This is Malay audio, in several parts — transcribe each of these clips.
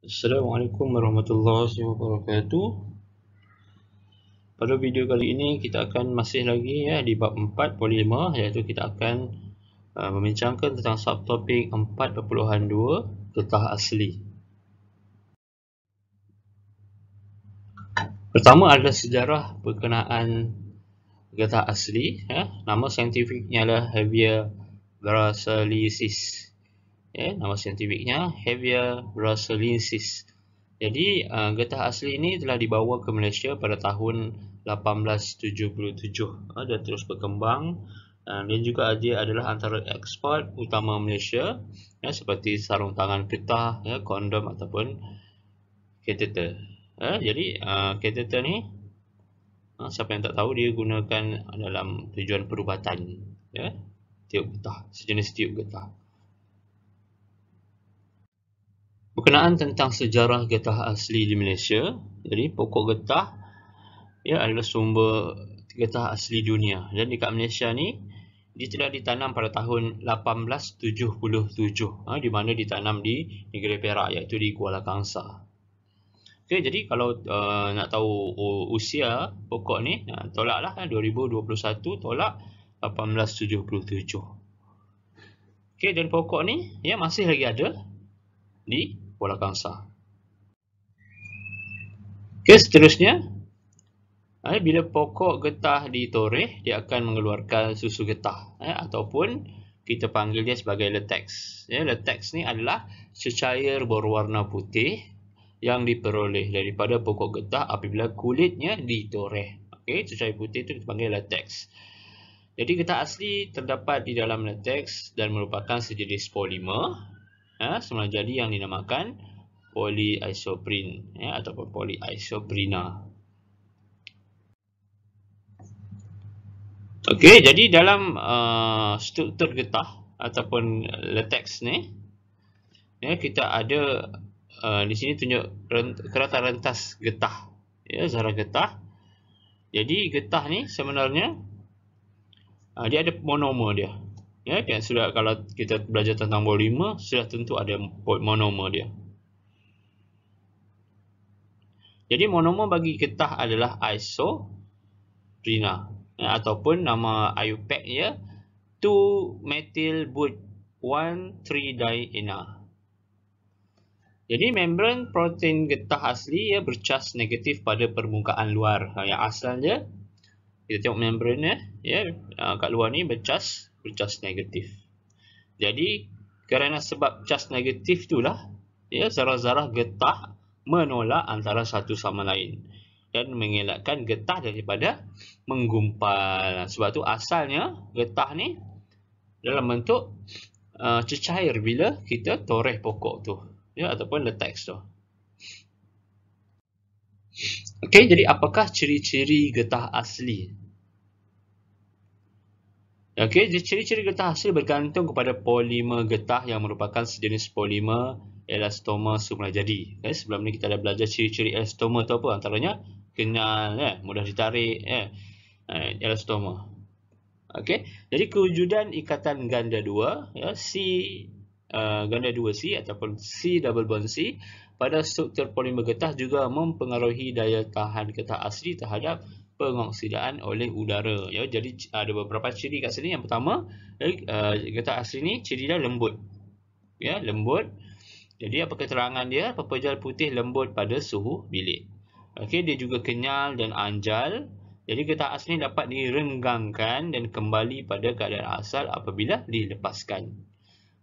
Assalamualaikum warahmatullahi wabarakatuh. Pada video kali ini kita akan masih lagi ya di bab 4 polimer, iaitu kita akan uh, membincangkan tentang subtopik 4.2 getah asli. Pertama adalah sejarah berkenaan getah asli ya. Nama saintifiknya adalah Heavier brasiliensis. Eh, nama saintifiknya Hevia Russellensis. Jadi uh, getah asli ini telah dibawa ke Malaysia pada tahun 1877. Uh, ah, dia terus berkembang uh, dan juga dia adalah antara ekspor utama Malaysia ya, seperti sarung tangan getah, ya, kondom ataupun kateter. Uh, ya, jadi uh, ah, kateter ni uh, siapa yang tak tahu dia gunakan dalam tujuan perubatan ya, tiup getah, sejenis tiup getah. Perkenaan tentang sejarah getah asli di Malaysia. Jadi pokok getah ia ya, adalah sumber getah asli dunia. Dan dekat Malaysia ni dia telah ditanam pada tahun 1877 ha, di mana ditanam di negeri Perak iaitu di Kuala Kangsar. Okay, jadi kalau uh, nak tahu uh, usia pokok ni, ha, ha tolak lah ha, 2021 tolak 1877. Okay, dan pokok ni ya, masih lagi ada di Pola kangsa. Okey, seterusnya. Eh, bila pokok getah ditoreh, dia akan mengeluarkan susu getah. Eh, ataupun kita panggil dia sebagai latex. Eh, latex ni adalah secair berwarna putih yang diperoleh daripada pokok getah apabila kulitnya ditoreh. Okey, secair putih itu kita panggil latex. Jadi getah asli terdapat di dalam latex dan merupakan sejenis polimer ya, ha, semula jadi yang dinamakan polyisoprene ya, ataupun polyisoprena. Okey, jadi dalam uh, struktur getah ataupun latex ni, ya, kita ada uh, di sini tunjuk kereta rentas getah, ya, zarah getah. Jadi getah ni sebenarnya uh, dia ada monomer dia, ya kan sudah kalau kita belajar tentang bol sudah tentu ada monomer dia jadi monomer bagi getah adalah isoprena ya, ataupun nama IUPAC ya 2 methyl but 1 tri diena jadi membran protein getah asli ya bercas negatif pada permukaan luar. Ha, yang asalnya kita tengok membran ya, ya kat luar ni bercas charge negatif. Jadi kerana sebab charge negatif itulah ya zarah-zarah getah menolak antara satu sama lain dan mengelakkan getah daripada menggumpal. Sebab tu asalnya getah ni dalam bentuk uh, cecair bila kita toreh pokok tu ya ataupun letak tu. Okey, jadi apakah ciri-ciri getah asli? Okey, ciri-ciri getah hasil bergantung kepada polimer getah yang merupakan sejenis polimer elastoma semula jadi. Okay, sebelum ni kita dah belajar ciri-ciri elastoma tu apa antaranya kenyal, eh, mudah ditarik, eh, eh, elastoma. Okey, jadi kewujudan ikatan ganda dua, ya, C uh, ganda dua c ataupun C double bond C pada struktur polimer getah juga mempengaruhi daya tahan getah asli terhadap pengoksidaan oleh udara. Ya, jadi ada beberapa ciri kat sini. Yang pertama, eh, eh kata asli ni ciri dia lembut. Ya, lembut. Jadi apa keterangan dia? Pepejal putih lembut pada suhu bilik. Okey, dia juga kenyal dan anjal. Jadi kata asli dapat direnggangkan dan kembali pada keadaan asal apabila dilepaskan.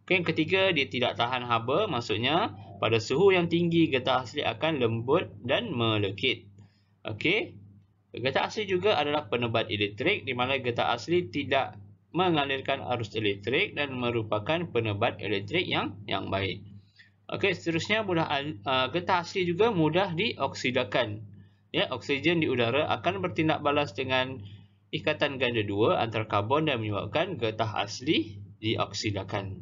Okey, yang ketiga, dia tidak tahan haba. Maksudnya, pada suhu yang tinggi, getah asli akan lembut dan melekit. Okey, Getah asli juga adalah penebat elektrik di mana getah asli tidak mengalirkan arus elektrik dan merupakan penebat elektrik yang yang baik. Okey, seterusnya mudah uh, getah asli juga mudah dioksidakan. Ya, oksigen di udara akan bertindak balas dengan ikatan ganda dua antara karbon dan menyebabkan getah asli dioksidakan.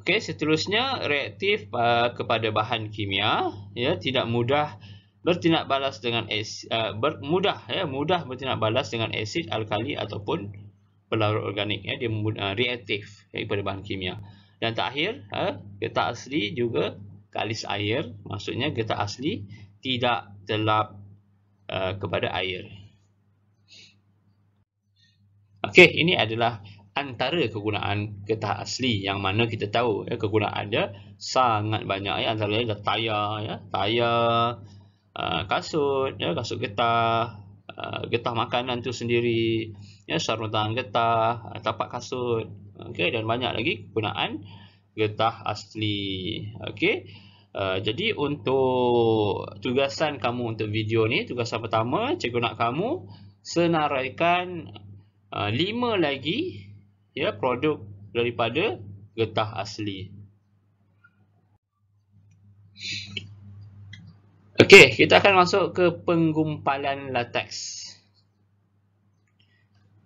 Okey, seterusnya reaktif uh, kepada bahan kimia, ya tidak mudah bertindak balas dengan asid, uh, ber, mudah ya mudah bertindak balas dengan asid alkali ataupun pelarut organik ya dia uh, reaktif kepada ya, bahan kimia dan terakhir uh, ha, getah asli juga kalis air maksudnya getah asli tidak telap uh, kepada air okey ini adalah antara kegunaan getah asli yang mana kita tahu ya kegunaan dia sangat banyak ya antaranya ada tayar ya tayar Ah, kasut ya kasut getah uh, getah makanan tu sendiri ya sarung tangan getah ah, tapak kasut okey dan banyak lagi kegunaan getah asli okey Uh, jadi untuk tugasan kamu untuk video ni, tugasan pertama, cikgu nak kamu senaraikan uh, lima lagi ya produk daripada getah asli. Okey, kita akan masuk ke penggumpalan latex.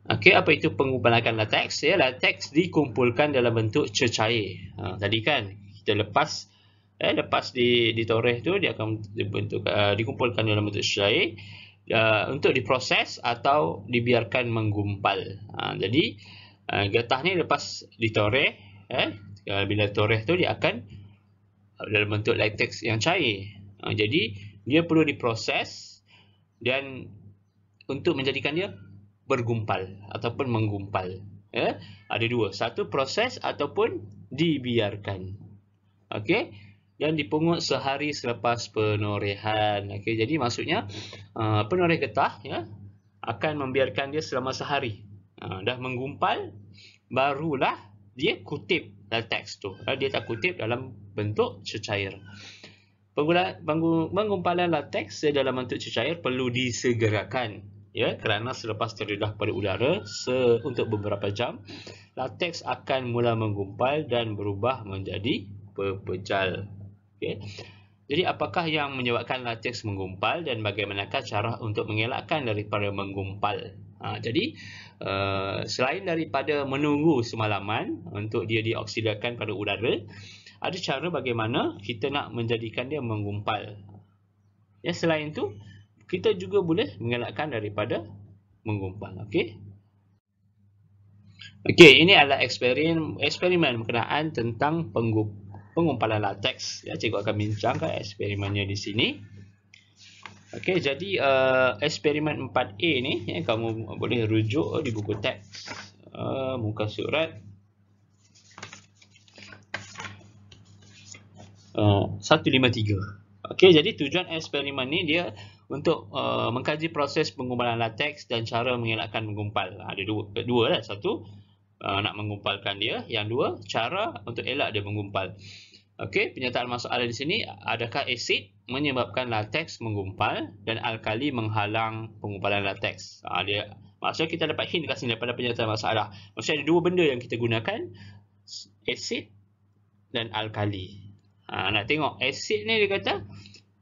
Okey, apa itu penggumpalan latex? Ya, latex dikumpulkan dalam bentuk cecair. Ha, tadi kan kita lepas eh lepas di di toreh tu dia akan dibentuk uh, dikumpulkan dalam bentuk cecair uh, ah, untuk diproses atau dibiarkan menggumpal. Ha, jadi uh, getah ni lepas ditoreh eh bila toreh tu dia akan dalam bentuk latex yang cair. Ha, jadi, dia perlu diproses dan untuk menjadikan dia bergumpal ataupun menggumpal ya ada dua satu proses ataupun dibiarkan okey dan dipungut sehari selepas penorehan okey jadi maksudnya uh, penoreh getah ya akan membiarkan dia selama sehari uh, dah menggumpal barulah dia kutip dalam teks tu uh, dia tak kutip dalam bentuk secair penggunaan bangun, mengumpalan latex dalam bentuk cecair perlu disegerakan ya kerana selepas terdedah pada udara untuk beberapa jam latex akan mula menggumpal dan berubah menjadi pepejal okey ya. jadi apakah yang menyebabkan latex menggumpal dan bagaimanakah cara untuk mengelakkan daripada menggumpal ha, jadi uh, selain daripada menunggu semalaman untuk dia dioksidakan pada udara ada cara bagaimana kita nak menjadikan dia menggumpal. Ya, selain itu, kita juga boleh mengelakkan daripada menggumpal. Okey. Okey, ini adalah eksperimen, eksperimen berkenaan tentang pengumpalan latex. Ya, cikgu akan bincangkan eksperimennya di sini. Okey, jadi uh, eksperimen 4A ni, ya, kamu boleh rujuk di buku teks uh, muka surat 153. Uh, Okey, jadi tujuan eksperimen ni dia untuk uh, mengkaji proses pengumpalan latex dan cara mengelakkan mengumpal. Ha, ada dua, dua lah. Satu, uh, nak mengumpalkan dia. Yang dua, cara untuk elak dia mengumpal. Okey, penyataan masalah di sini, adakah asid menyebabkan latex menggumpal dan alkali menghalang pengumpalan latex? Ha, dia, maksudnya kita dapat hint kat sini daripada penyataan masalah. Maksudnya ada dua benda yang kita gunakan, asid dan alkali. Ha, nak tengok asid ni dia kata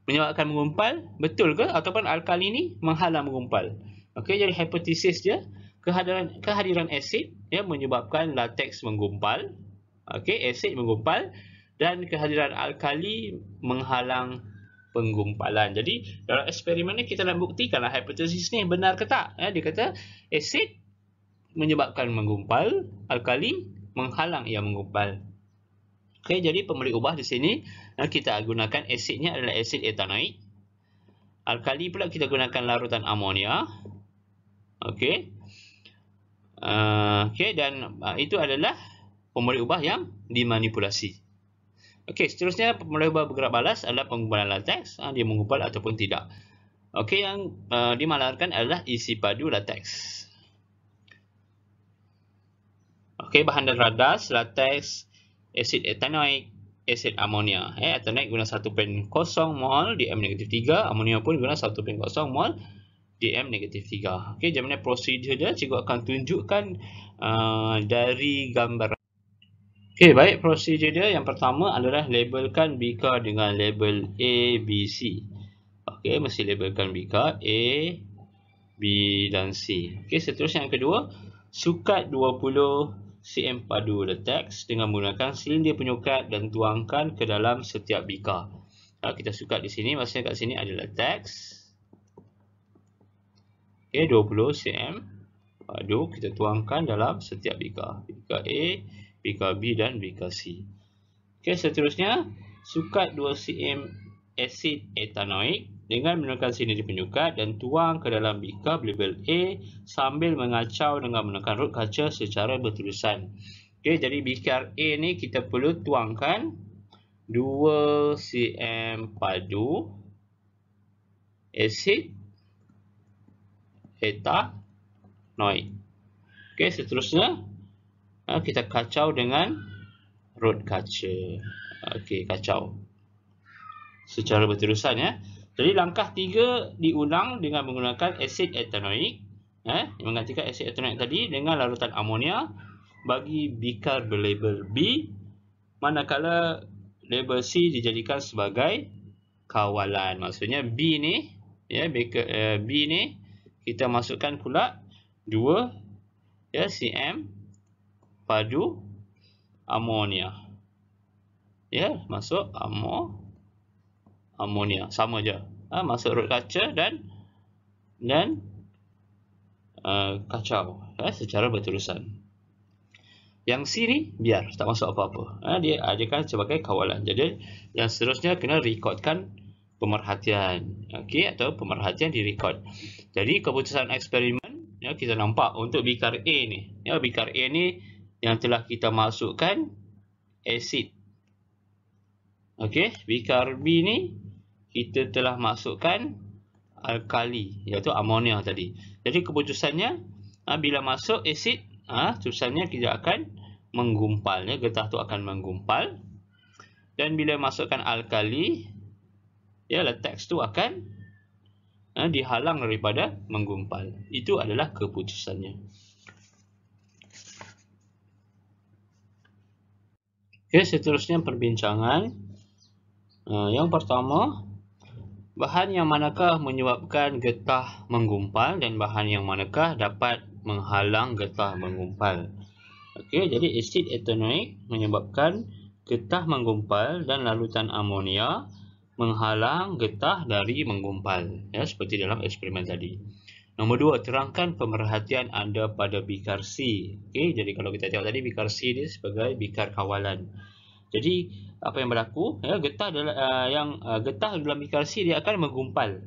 menyebabkan mengumpal betul ke ataupun alkali ni menghalang mengumpal. Okey jadi hipotesis dia kehadiran kehadiran asid ya menyebabkan latex menggumpal. Okey asid menggumpal dan kehadiran alkali menghalang penggumpalan. Jadi dalam eksperimen ni kita nak buktikanlah hipotesis ni benar ke tak. Ya, dia kata asid menyebabkan menggumpal, alkali menghalang ia menggumpal. Okey, jadi pemberi ubah di sini eh, kita gunakan asidnya adalah asid etanoid. Alkali pula kita gunakan larutan amonia. Okey. Uh, eh, Okey, dan uh, itu adalah pemberi ubah yang dimanipulasi. Okey, seterusnya pemberi ubah bergerak balas adalah pengumpulan latex. Uh, ah, dia mengumpul ataupun tidak. Okey, yang uh, dimalarkan adalah isi padu latex. Okey, bahan dan radas, latex asid etanoik, asid amonia. Eh, etanoik guna 1.0 mol DM negatif 3. Amonia pun guna 1.0 mol DM negatif 3. Okey, macam mana prosedur dia? Cikgu akan tunjukkan uh, dari gambar. Okey, baik. Prosedur dia yang pertama adalah labelkan bika dengan label A, B, C. Okey, mesti labelkan bika A, B dan C. Okey, seterusnya yang kedua. Sukat 20 CM padu latex dengan menggunakan silinder penyukat dan tuangkan ke dalam setiap bika. Ha, kita suka di sini, maksudnya kat sini ada latex. Okay, 20 cm padu kita tuangkan dalam setiap bika. Bika A, bika B dan bika C. Okay, seterusnya, sukat 2 cm asid etanoik dengan menekan sini di penyukat dan tuang ke dalam bika label A sambil mengacau dengan menekan root kaca secara berterusan. Okey, jadi bika A ni kita perlu tuangkan 2 cm padu asid etanoid. Okey, seterusnya ah, kita kacau dengan root kaca. Okey, kacau. Secara berterusan ya. Jadi langkah tiga diulang dengan menggunakan asid etanoik. Eh, menggantikan asid etanoik tadi dengan larutan amonia bagi bikar berlabel B. Manakala label C dijadikan sebagai kawalan. Maksudnya B ni, ya, bikar, eh, B ni kita masukkan pula dua ya, cm padu amonia. Ya, masuk amonia amonia sama je ha, masuk root kaca dan dan uh, kacau ha, secara berterusan yang C ni biar tak masuk apa-apa ha, dia ajarkan sebagai kawalan jadi yang seterusnya kena rekodkan pemerhatian okey atau pemerhatian direkod jadi keputusan eksperimen ya, kita nampak untuk bikar A ni ya, bikar A ni yang telah kita masukkan asid Okey, bikarbi ni kita telah masukkan alkali iaitu amonia tadi. Jadi keputusannya ha, bila masuk asid, ah ha, keputusannya kita akan menggumpalnya, getah tu akan menggumpal. Dan bila masukkan alkali, ya latex tu akan ha, dihalang daripada menggumpal. Itu adalah keputusannya. Okey, seterusnya perbincangan Eh, yang pertama, bahan yang manakah menyebabkan getah menggumpal dan bahan yang manakah dapat menghalang getah menggumpal. Okey, jadi asid etanoik menyebabkan getah menggumpal dan larutan amonia menghalang getah dari menggumpal. Ya, seperti dalam eksperimen tadi. Nombor dua, terangkan pemerhatian anda pada bikar C. Okey, jadi kalau kita tengok tadi bikar C ni sebagai bikar kawalan. Jadi, apa yang berlaku ya getah adalah uh, yang uh, getah dalam mikrosi dia akan menggumpal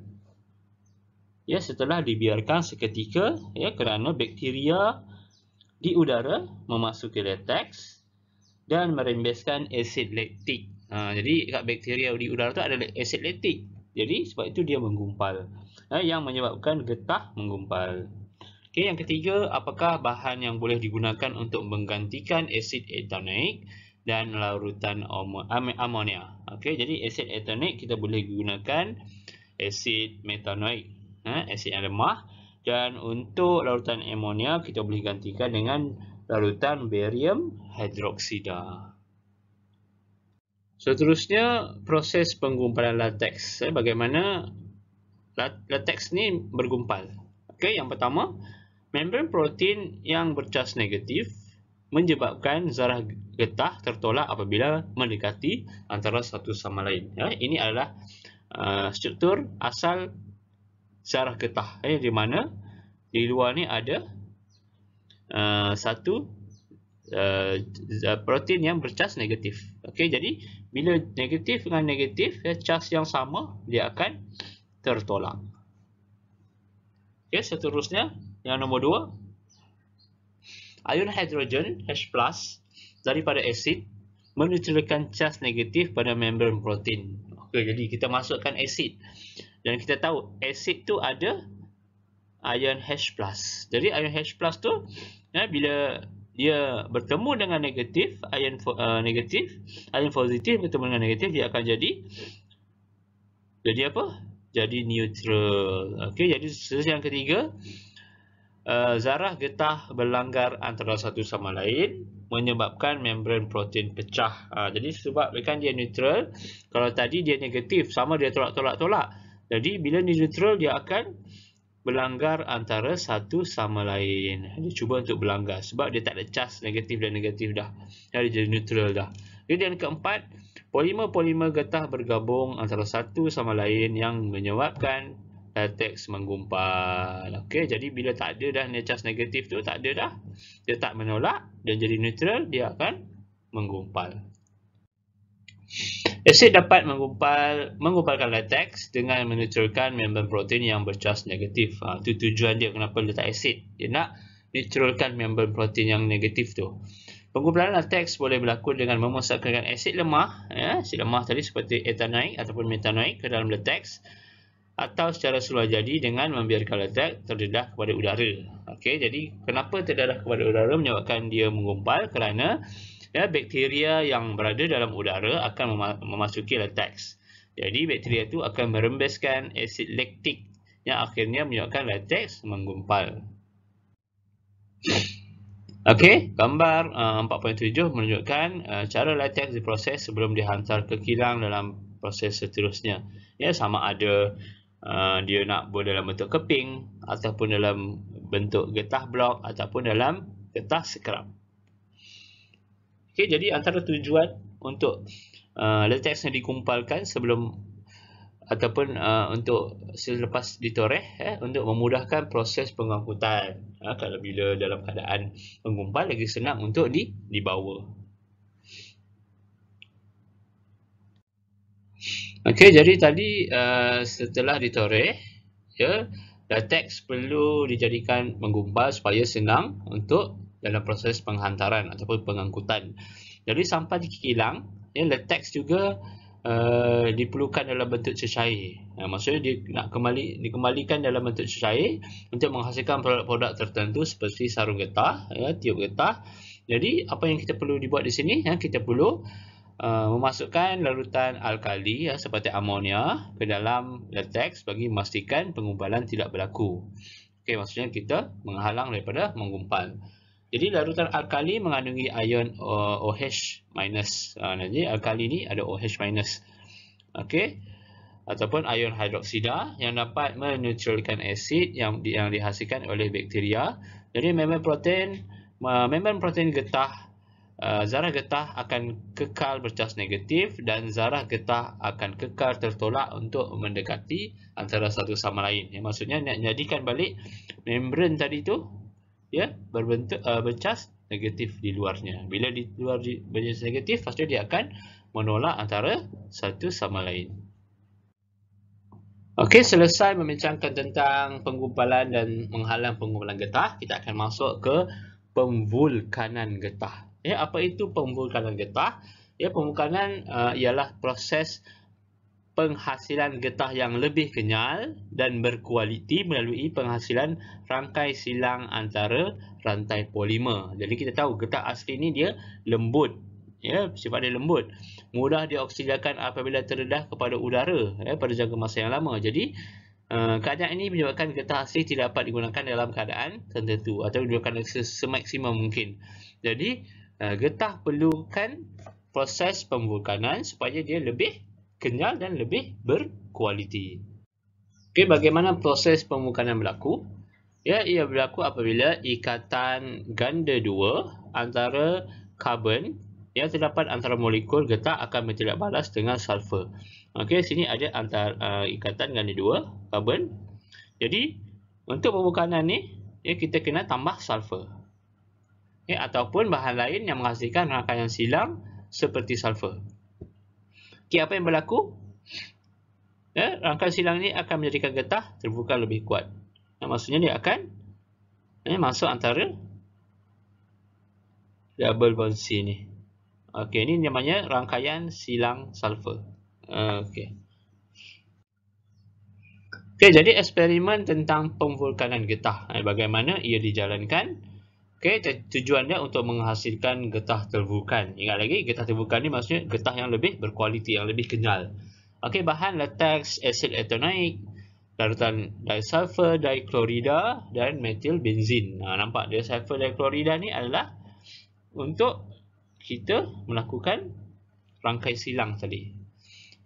ya setelah dibiarkan seketika ya kerana bakteria di udara memasuki latex dan merembeskan asid laktik uh, ha, jadi kat bakteria di udara tu ada asid laktik jadi sebab itu dia menggumpal ya, yang menyebabkan getah menggumpal okey yang ketiga apakah bahan yang boleh digunakan untuk menggantikan asid etanoik dan larutan amonia. Okey, jadi asid etonik kita boleh gunakan asid metanoik, ha, asid yang lemah. Dan untuk larutan amonia, kita boleh gantikan dengan larutan barium hidroksida. Seterusnya, proses penggumpalan latex. Eh, bagaimana latex ni bergumpal. Okey, yang pertama, membran protein yang bercas negatif menyebabkan zarah getah tertolak apabila mendekati antara satu sama lain. Ya, ini adalah uh, struktur asal zarah getah. Ya, di mana di luar ni ada uh, satu uh, protein yang bercas negatif. Okey, jadi bila negatif dengan negatif, ya, cas yang sama dia akan tertolak. Okey, seterusnya yang nombor dua, ion hidrogen H+, daripada asid menunjukkan charge negatif pada membran protein. Okay, jadi kita masukkan asid. Dan kita tahu asid tu ada ion H+. Jadi ion H+ tu ya, bila dia bertemu dengan negatif, ion uh, eh, negatif, ion positif bertemu dengan negatif dia akan jadi jadi apa? Jadi neutral. Okey, jadi sesuatu yang ketiga uh, zarah getah berlanggar antara satu sama lain menyebabkan membran protein pecah. Uh, jadi sebab kan dia neutral, kalau tadi dia negatif sama dia tolak-tolak-tolak. Jadi bila dia neutral dia akan berlanggar antara satu sama lain. Dia cuba untuk berlanggar sebab dia tak ada cas negatif dan negatif dah. Jadi dia neutral dah. Jadi yang keempat, polimer-polimer getah bergabung antara satu sama lain yang menyebabkan Eh, teks menggumpal. Okey, jadi bila tak ada dah nilai charge negatif tu, tak ada dah. Dia tak menolak, dia jadi neutral, dia akan menggumpal. Asid dapat menggumpal, menggumpalkan latex dengan menetralkan membran protein yang bercas negatif. Ha, itu tujuan dia kenapa letak asid. Dia nak menetralkan membran protein yang negatif tu. Penggumpalan latex boleh berlaku dengan memasukkan asid lemah, ya, asid lemah tadi seperti etanoik ataupun metanoik ke dalam latex atau secara seluar jadi dengan membiarkan letak terdedah kepada udara. Okey, jadi kenapa terdedah kepada udara menyebabkan dia menggumpal? Kerana ya, bakteria yang berada dalam udara akan memasuki latex. Jadi bakteria itu akan merembeskan asid laktik yang akhirnya menyebabkan latex menggumpal. Okey, gambar uh, 4.7 menunjukkan uh, cara latex diproses sebelum dihantar ke kilang dalam proses seterusnya. Ya, sama ada Ah, dia nak buat dalam bentuk keping ataupun dalam bentuk getah blok ataupun dalam getah sekram. Okay, jadi antara tujuan untuk uh, latex yang dikumpulkan sebelum ataupun uh, untuk selepas ditoreh eh, untuk memudahkan proses pengangkutan. Ha, kalau bila dalam keadaan menggumpal lagi senang untuk di dibawa. Okey, jadi tadi uh, setelah ditoreh, ya, latex perlu dijadikan menggumpal supaya senang untuk dalam proses penghantaran ataupun pengangkutan. Jadi sampai di kilang, ya, latex juga uh, diperlukan dalam bentuk cecair. Ya, maksudnya dia nak kembali dikembalikan dalam bentuk cecair untuk menghasilkan produk-produk tertentu seperti sarung getah, ya, tiup getah. Jadi apa yang kita perlu dibuat di sini, ya, kita perlu uh, memasukkan larutan alkali ya, seperti amonia ke dalam latex bagi memastikan pengumpalan tidak berlaku. Okey, maksudnya kita menghalang daripada menggumpal. Jadi larutan alkali mengandungi ion OH minus. Uh, jadi alkali ni ada OH minus. Okey. Ataupun ion hidroksida yang dapat menetralkan asid yang yang dihasilkan oleh bakteria. Jadi membran protein membran protein getah Eh, zarah getah akan kekal bercas negatif dan zarah getah akan kekal tertolak untuk mendekati antara satu sama lain. Yang maksudnya nak jadikan balik membran tadi tu ya berbentuk uh, bercas negatif di luarnya. Bila di luar di, bercas negatif pasti dia akan menolak antara satu sama lain. Okey, selesai membincangkan tentang penggumpalan dan menghalang penggumpalan getah, kita akan masuk ke pembulkanan getah. Ya, apa itu pembekalan getah? Ya, pembekalan uh, ialah proses penghasilan getah yang lebih kenyal dan berkualiti melalui penghasilan rangkai silang antara rantai polimer. Jadi kita tahu getah asli ini dia lembut. Ya, sifat dia lembut. Mudah dioksidakan apabila terdedah kepada udara ya, pada jangka masa yang lama. Jadi Uh, keadaan ini menyebabkan getah asli tidak dapat digunakan dalam keadaan tertentu atau digunakan semaksimum mungkin. Jadi, Eh, getah perlukan proses pembulkanan supaya dia lebih kenyal dan lebih berkualiti. Okey, bagaimana proses pembulkanan berlaku? Ya, ia berlaku apabila ikatan ganda dua antara karbon yang terdapat antara molekul getah akan bertindak balas dengan sulfur. Okey, sini ada antara uh, eh, ikatan ganda dua karbon. Jadi, untuk pembukaan ni, ya, kita kena tambah sulfur ya, ataupun bahan lain yang menghasilkan rangkaian silang seperti sulfur. Okey, apa yang berlaku? Ya, rangkaian silang ini akan menjadikan getah terbuka lebih kuat. Ya, maksudnya dia akan ya, masuk antara double bond C ini. Okey, ini namanya rangkaian silang sulfur. Okey. Okay, jadi eksperimen tentang pemvulkanan getah. Eh, bagaimana ia dijalankan Okey, tujuannya untuk menghasilkan getah terbukan. Ingat lagi, getah terbukan ni maksudnya getah yang lebih berkualiti, yang lebih kenyal. Okey, bahan latex, asid etonik, larutan disulfur, diklorida dan metil benzin. Ha, nampak, disulfur, diklorida ni adalah untuk kita melakukan rangkai silang tadi.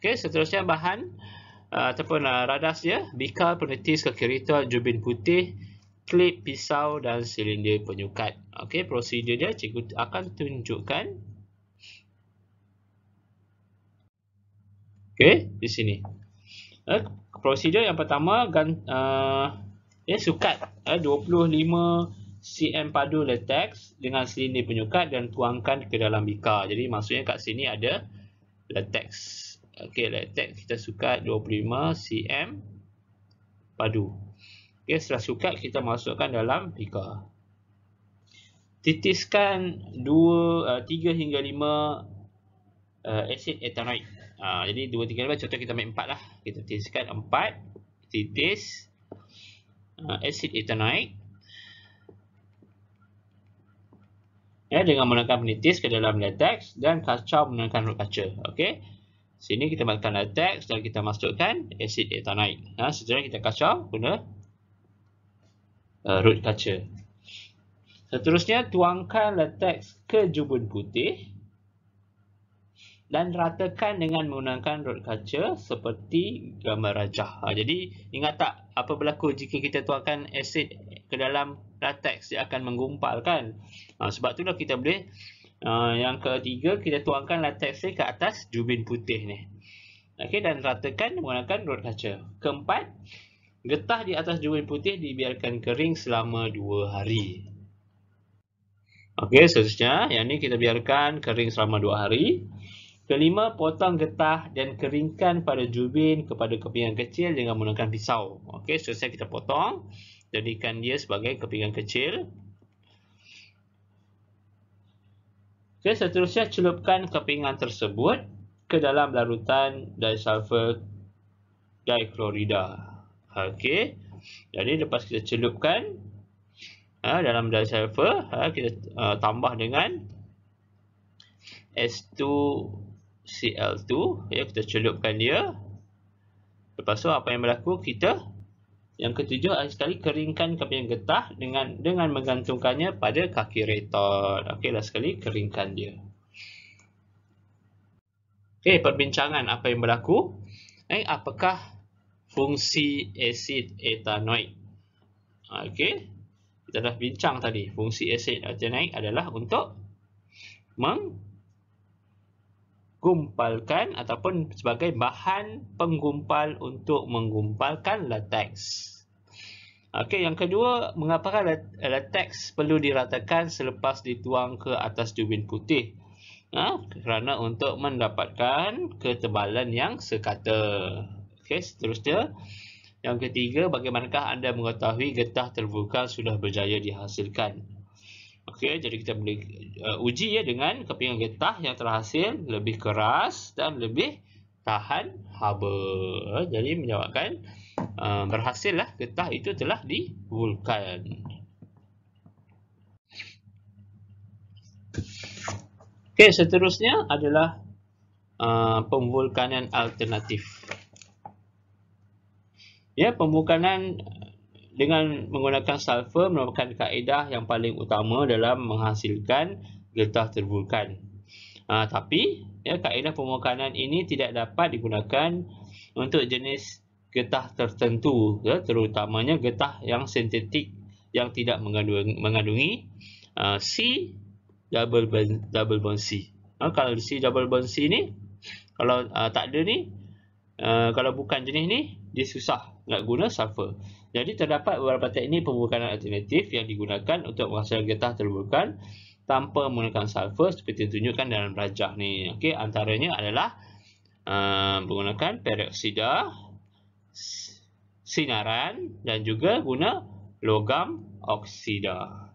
Okey, seterusnya bahan uh, ataupun uh, radas dia, bikar, penetis, kekirita, jubin putih, klip pisau dan silinder penyukat. Okey, prosedur dia cikgu akan tunjukkan. Okey, di sini. Eh, prosedur yang pertama gan uh, eh sukat eh 25 cm padu latex dengan silinder penyukat dan tuangkan ke dalam bika. Jadi maksudnya kat sini ada latex. Okey, latex kita sukat 25 cm padu. Okey, setelah sukat kita masukkan dalam pika. Titiskan 2 uh, 3 hingga 5 uh, eh, asid etanoid. Uh, ah, jadi 2 3 5 contoh kita ambil 4 lah. Kita titiskan 4 titis uh, eh, asid etanoid. Ya, dengan menggunakan penitis ke dalam latex dan kacau menggunakan root kaca. Okey. Sini kita masukkan latex dan kita masukkan asid etanoid. Ha, nah, sejarah kita kacau guna uh, root kaca. Seterusnya, tuangkan latex ke jubun putih dan ratakan dengan menggunakan root kaca seperti gambar rajah. Ha, jadi, ingat tak apa berlaku jika kita tuangkan asid ke dalam latex? Dia akan menggumpal kan? Ha, sebab itulah kita boleh uh, yang ketiga, kita tuangkan latex ni ke atas jubin putih ni. Okay, dan ratakan menggunakan root kaca. Keempat, Getah di atas jubin putih dibiarkan kering selama 2 hari. Okey, seterusnya, yang ini kita biarkan kering selama 2 hari. Kelima, potong getah dan keringkan pada jubin kepada kepingan kecil dengan menggunakan pisau. Okey, seterusnya kita potong. Jadikan dia sebagai kepingan kecil. Okey, seterusnya celupkan kepingan tersebut ke dalam larutan disulfur dichlorida. Okey. Jadi lepas kita celupkan ha, dalam dalam sulfur, ha, kita uh, tambah dengan S2Cl2. Ya, kita celupkan dia. Lepas tu apa yang berlaku? Kita yang ketujuh sekali keringkan kapi yang getah dengan dengan menggantungkannya pada kaki retor. Okey, last sekali keringkan dia. Okey, perbincangan apa yang berlaku? Eh, apakah fungsi asid etanoid. Ha, Okey. Kita dah bincang tadi fungsi asid etanoid adalah untuk menggumpalkan ataupun sebagai bahan penggumpal untuk menggumpalkan latex. Okey, yang kedua, mengapa latex perlu diratakan selepas dituang ke atas tubin putih? Ha? Kerana untuk mendapatkan ketebalan yang sekata. Okey, seterusnya. Yang ketiga, bagaimanakah anda mengetahui getah terbuka sudah berjaya dihasilkan? Okey, jadi kita boleh uh, uji ya dengan kepingan getah yang terhasil lebih keras dan lebih tahan haba. Jadi menjawabkan uh, lah getah itu telah divulkan. Okey, seterusnya adalah uh, pemvulkanan alternatif. Ya, pembukaan eh, dengan menggunakan sulfur merupakan kaedah yang paling utama dalam menghasilkan getah terbulkan. Ha, tapi, ya, kaedah pembukaan ini tidak dapat digunakan untuk jenis getah tertentu, ya, terutamanya getah yang sintetik yang tidak mengandung, mengandungi uh, C double bond, double bond C. Ha, kalau C double bond C ni, kalau uh, tak ada ni, Uh, kalau bukan jenis ni, dia susah nak guna sulfur. Jadi terdapat beberapa teknik pembukaan alternatif yang digunakan untuk menghasilkan getah terbukaan tanpa menggunakan sulfur seperti yang tunjukkan dalam rajah ni. Okey, antaranya adalah uh, menggunakan peroksida, sinaran dan juga guna logam oksida.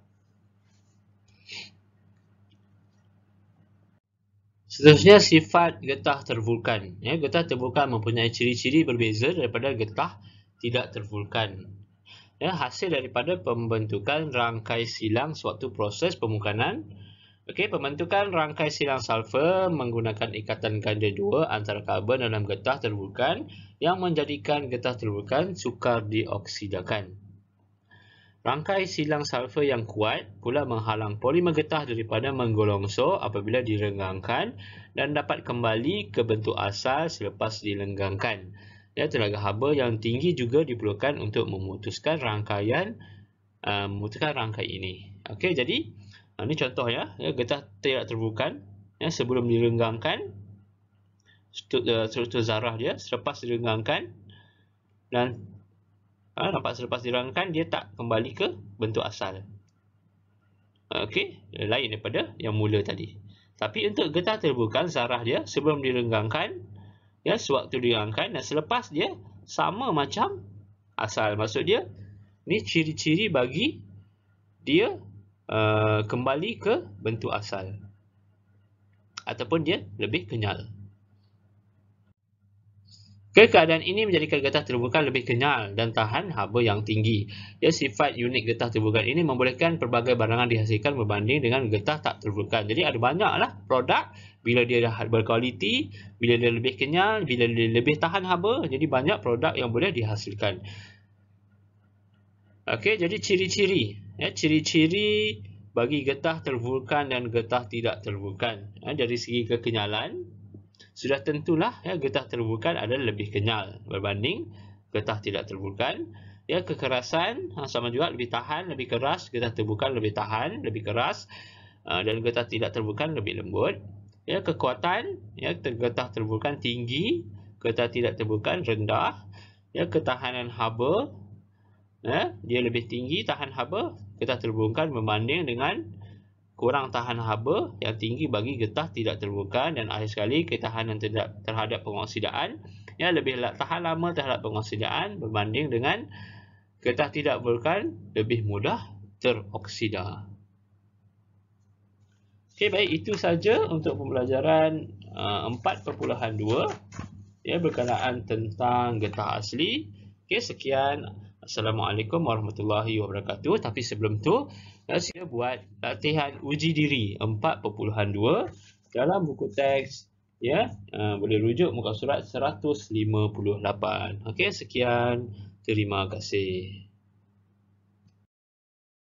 Seterusnya sifat getah tervulkan. Ya, getah tervulkan mempunyai ciri-ciri berbeza daripada getah tidak tervulkan. Ya, hasil daripada pembentukan rangkai silang suatu proses pemukanan. Okey, pembentukan rangkai silang sulfur menggunakan ikatan ganda dua antara karbon dalam getah tervulkan yang menjadikan getah tervulkan sukar dioksidakan. Rangkai silang sulfur yang kuat pula menghalang polimer getah daripada menggolongso apabila direnggangkan dan dapat kembali ke bentuk asal selepas dilenggangkan. Ya, tenaga haba yang tinggi juga diperlukan untuk memutuskan rangkaian uh, memutuskan rangkai ini. Okey, jadi uh, ini contoh ya, ya getah tidak terbuka ya, sebelum direnggangkan struktur, uh, struktur zarah dia selepas direnggangkan dan Ha, nampak selepas diurangkan, dia tak kembali ke bentuk asal. Okey, lain daripada yang mula tadi. Tapi untuk getah terbuka, zarah dia sebelum direnggangkan, ya, sewaktu direnggangkan dan selepas dia sama macam asal. Maksud dia, ni ciri-ciri bagi dia uh, kembali ke bentuk asal. Ataupun dia lebih kenyal. Keadaan ini menjadikan getah terbukaan lebih kenyal dan tahan haba yang tinggi. Ya, sifat unik getah terbukaan ini membolehkan pelbagai barangan dihasilkan berbanding dengan getah tak terbukaan. Jadi ada banyaklah produk bila dia dah berkualiti, bila dia lebih kenyal, bila dia lebih tahan haba. Jadi banyak produk yang boleh dihasilkan. Okey, jadi ciri-ciri. Ya, ciri-ciri bagi getah terbukaan dan getah tidak terbukaan. Ya, dari segi kekenyalan, sudah tentulah ya getah terbukan adalah lebih kenyal berbanding getah tidak terbukan. ya kekerasan ha, sama juga lebih tahan lebih keras getah terbukan lebih tahan lebih keras ha, dan getah tidak terbukan lebih lembut ya kekuatan ya getah terbukan tinggi getah tidak terbukan rendah ya ketahanan haba ya dia lebih tinggi tahan haba getah terbukan berbanding dengan kurang tahan haba yang tinggi bagi getah tidak terbukaan dan akhir sekali ketahanan terhadap pengoksidaan yang lebih tahan lama terhadap pengoksidaan berbanding dengan getah tidak terbukaan lebih mudah teroksida. Okey baik itu saja untuk pembelajaran uh, 4.2 ya berkenaan tentang getah asli. Okey sekian assalamualaikum warahmatullahi wabarakatuh tapi sebelum tu saya buat latihan uji diri 4.2 dalam buku teks ya ah, boleh rujuk muka surat 158. Okey sekian terima kasih.